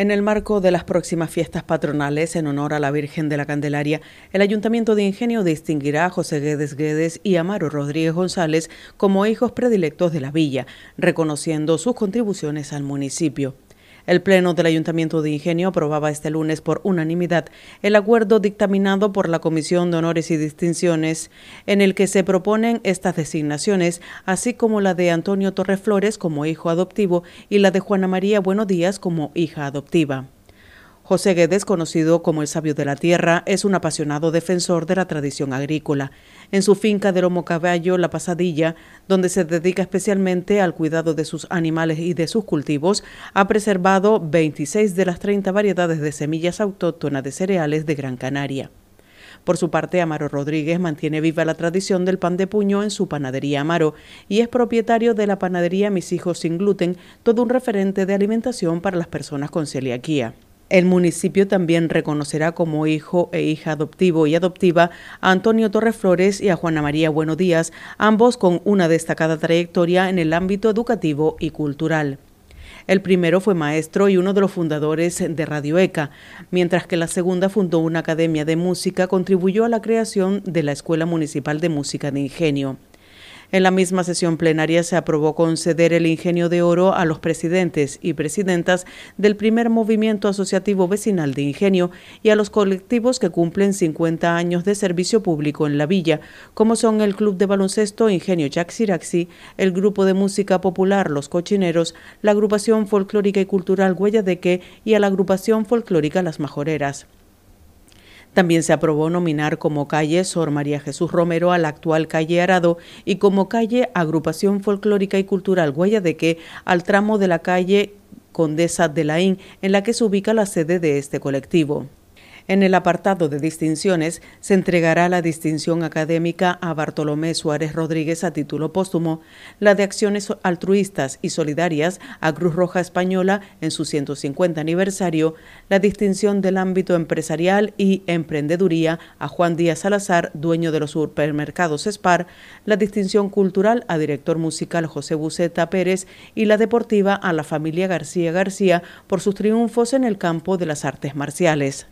En el marco de las próximas fiestas patronales en honor a la Virgen de la Candelaria, el Ayuntamiento de Ingenio distinguirá a José Guedes Guedes y Amaro Rodríguez González como hijos predilectos de la villa, reconociendo sus contribuciones al municipio. El Pleno del Ayuntamiento de Ingenio aprobaba este lunes por unanimidad el acuerdo dictaminado por la Comisión de Honores y Distinciones, en el que se proponen estas designaciones, así como la de Antonio Torreflores como hijo adoptivo y la de Juana María Buenos Díaz como hija adoptiva. José Guedes, conocido como el sabio de la tierra, es un apasionado defensor de la tradición agrícola. En su finca de Lomo Caballo, La Pasadilla, donde se dedica especialmente al cuidado de sus animales y de sus cultivos, ha preservado 26 de las 30 variedades de semillas autóctonas de cereales de Gran Canaria. Por su parte, Amaro Rodríguez mantiene viva la tradición del pan de puño en su panadería Amaro y es propietario de la panadería Mis Hijos Sin Gluten, todo un referente de alimentación para las personas con celiaquía. El municipio también reconocerá como hijo e hija adoptivo y adoptiva a Antonio Torres Flores y a Juana María Bueno Díaz, ambos con una destacada trayectoria en el ámbito educativo y cultural. El primero fue maestro y uno de los fundadores de Radio ECA, mientras que la segunda fundó una academia de música, contribuyó a la creación de la Escuela Municipal de Música de Ingenio. En la misma sesión plenaria se aprobó conceder el ingenio de oro a los presidentes y presidentas del primer movimiento asociativo vecinal de ingenio y a los colectivos que cumplen 50 años de servicio público en la villa, como son el Club de Baloncesto Ingenio Jaxiraxi, el Grupo de Música Popular Los Cochineros, la Agrupación Folclórica y Cultural Huella de y a la Agrupación Folclórica Las Majoreras. También se aprobó nominar como calle Sor María Jesús Romero a la actual calle Arado y como calle Agrupación Folclórica y Cultural Guayadeque al tramo de la calle Condesa de Laín, en la que se ubica la sede de este colectivo. En el apartado de distinciones se entregará la distinción académica a Bartolomé Suárez Rodríguez a título póstumo, la de acciones altruistas y solidarias a Cruz Roja Española en su 150 aniversario, la distinción del ámbito empresarial y emprendeduría a Juan Díaz Salazar, dueño de los supermercados Spar, la distinción cultural a director musical José Buceta Pérez y la deportiva a la familia García García por sus triunfos en el campo de las artes marciales.